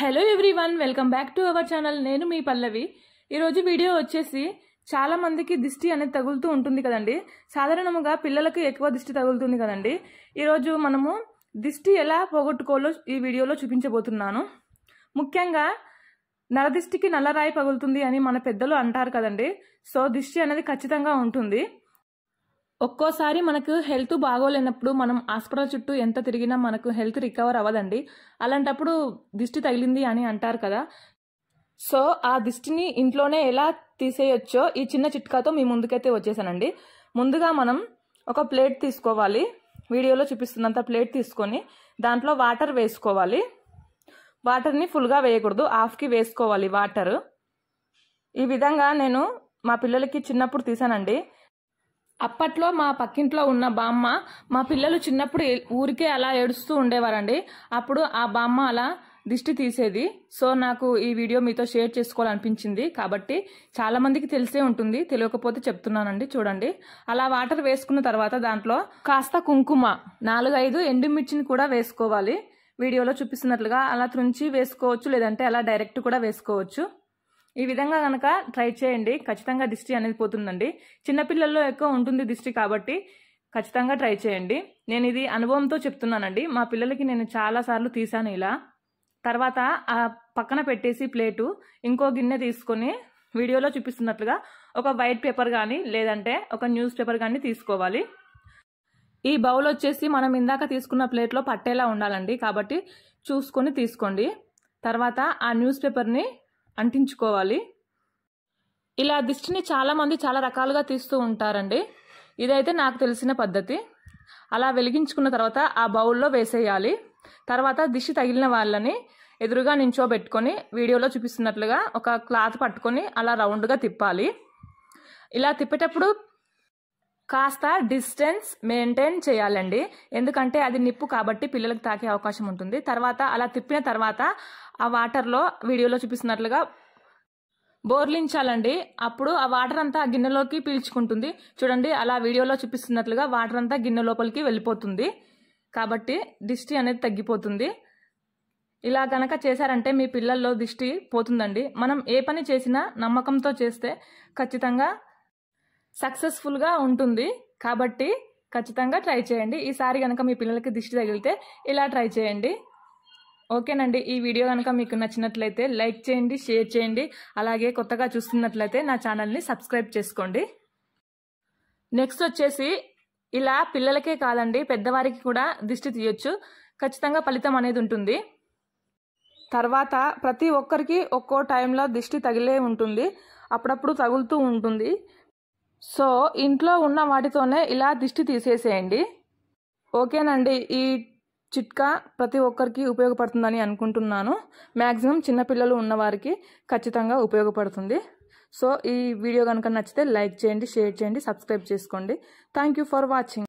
hello every one welcome back to our channel నేను మీ పల్లవి ఈరోజు వీడియో వచ్చేసి చాలామందికి దిష్టి అనేది తగులుతూ ఉంటుంది కదండి సాధారణంగా పిల్లలకు ఎక్కువ దిష్టి తగులుతుంది కదండి ఈరోజు మనము దిష్టి ఎలా పోగొట్టుకోవాలో ఈ వీడియోలో చూపించబోతున్నాను ముఖ్యంగా నరదిష్టికి నల్లరాయి పగులుతుంది అని మన పెద్దలు అంటారు కదండి సో దిష్టి అనేది ఖచ్చితంగా ఉంటుంది ఒక్కోసారి మనకు హెల్త్ బాగోలేనప్పుడు మనం హాస్పిటల్ చుట్టూ ఎంత తిరిగినా మనకు హెల్త్ రికవర్ అవ్వదండి అలాంటప్పుడు దిష్టి తగిలింది అని అంటారు కదా సో ఆ దిష్టిని ఇంట్లోనే ఎలా తీసేయొచ్చో ఈ చిన్న చిట్కాతో మీ ముందుకైతే వచ్చేసానండి ముందుగా మనం ఒక ప్లేట్ తీసుకోవాలి వీడియోలో చూపిస్తున్నంత ప్లేట్ తీసుకొని దాంట్లో వాటర్ వేసుకోవాలి వాటర్ని ఫుల్గా వేయకూడదు హాఫ్కి వేసుకోవాలి వాటర్ ఈ విధంగా నేను మా పిల్లలకి చిన్నప్పుడు తీసానండి అప్పట్లో మా పక్కింట్లో ఉన్న బామ్మ మా పిల్లలు చిన్నప్పుడు ఊరికే అలా ఏడుస్తూ ఉండేవారండి అప్పుడు ఆ బామ్మ అలా దిష్టి తీసేది సో నాకు ఈ వీడియో మీతో షేర్ చేసుకోవాలనిపించింది కాబట్టి చాలామందికి తెలిసే ఉంటుంది తెలియకపోతే చెప్తున్నానండి చూడండి అలా వాటర్ వేసుకున్న తర్వాత దాంట్లో కాస్త కుంకుమ నాలుగైదు ఎండుమిర్చిని కూడా వేసుకోవాలి వీడియోలో చూపిస్తున్నట్లుగా అలా తుంచి వేసుకోవచ్చు లేదంటే అలా డైరెక్ట్ కూడా వేసుకోవచ్చు ఈ విధంగా కనుక ట్రై చేయండి ఖచ్చితంగా దిష్టి అనేది పోతుందండి చిన్నపిల్లల్లో ఎక్కువ ఉంటుంది దిష్టి కాబట్టి ఖచ్చితంగా ట్రై చేయండి నేను ఇది అనుభవంతో చెప్తున్నానండి మా పిల్లలకి నేను చాలాసార్లు తీసాను ఇలా తర్వాత ఆ పక్కన పెట్టేసి ప్లేటు ఇంకో గిన్నె తీసుకొని వీడియోలో చూపిస్తున్నట్లుగా ఒక వైట్ పేపర్ కానీ లేదంటే ఒక న్యూస్ పేపర్ కానీ తీసుకోవాలి ఈ బౌల్ వచ్చేసి మనం ఇందాక తీసుకున్న ప్లేట్లో పట్టేలా ఉండాలండి కాబట్టి చూసుకొని తీసుకోండి తర్వాత ఆ న్యూస్ పేపర్ని అంటించుకోవాలి ఇలా దిష్టిని చాలామంది చాలా రకాలుగా తీస్తూ ఉంటారండి ఇదైతే నాకు తెలిసిన పద్ధతి అలా వెలిగించుకున్న తర్వాత ఆ బౌల్లో వేసేయాలి తర్వాత దిష్టి తగిలిన వాళ్ళని ఎదురుగా నించోబెట్టుకొని వీడియోలో చూపిస్తున్నట్లుగా ఒక క్లాత్ పట్టుకొని అలా రౌండ్గా తిప్పాలి ఇలా తిప్పేటప్పుడు కాస్త డిస్టెన్స్ మెయింటైన్ చేయాలండి ఎందుకంటే అది నిప్పు కాబట్టి పిల్లలకు తాకే అవకాశం ఉంటుంది తర్వాత అలా తిప్పిన తర్వాత ఆ వాటర్లో వీడియోలో చూపిస్తున్నట్లుగా బోర్లించాలండి అప్పుడు ఆ వాటర్ అంతా గిన్నెలోకి పీల్చుకుంటుంది చూడండి అలా వీడియోలో చూపిస్తున్నట్లుగా వాటర్ అంతా గిన్నె లోపలికి వెళ్ళిపోతుంది కాబట్టి దిష్టి అనేది తగ్గిపోతుంది ఇలా కనుక చేశారంటే మీ పిల్లల్లో దిష్టి పోతుందండి మనం ఏ పని చేసినా నమ్మకంతో చేస్తే ఖచ్చితంగా సక్సెస్ఫుల్గా ఉంటుంది కాబట్టి ఖచ్చితంగా ట్రై చేయండి ఈసారి కనుక మీ పిల్లలకి దిష్టి తగిలితే ఇలా ట్రై చేయండి ఓకేనండి ఈ వీడియో కనుక మీకు నచ్చినట్లయితే లైక్ చేయండి షేర్ చేయండి అలాగే కొత్తగా చూస్తున్నట్లయితే నా ఛానల్ని సబ్స్క్రైబ్ చేసుకోండి నెక్స్ట్ వచ్చేసి ఇలా పిల్లలకే కాదండి పెద్దవారికి కూడా దిష్టి తీయొచ్చు ఖచ్చితంగా ఫలితం అనేది ఉంటుంది తర్వాత ప్రతి ఒక్కరికి ఒక్కో టైంలో దిష్టి తగిలే ఉంటుంది అప్పుడప్పుడు తగులుతూ ఉంటుంది సో ఇంట్లో ఉన్న వాటితోనే ఇలా దిష్టి తీసేసేయండి ఓకేనండి ఈ చిట్కా ప్రతి ఒక్కరికి ఉపయోగపడుతుందని అనుకుంటున్నాను మ్యాక్సిమం చిన్నపిల్లలు ఉన్నవారికి ఖచ్చితంగా ఉపయోగపడుతుంది సో ఈ వీడియో కనుక నచ్చితే లైక్ చేయండి షేర్ చేయండి సబ్స్క్రైబ్ చేసుకోండి థ్యాంక్ యూ ఫర్ వాచింగ్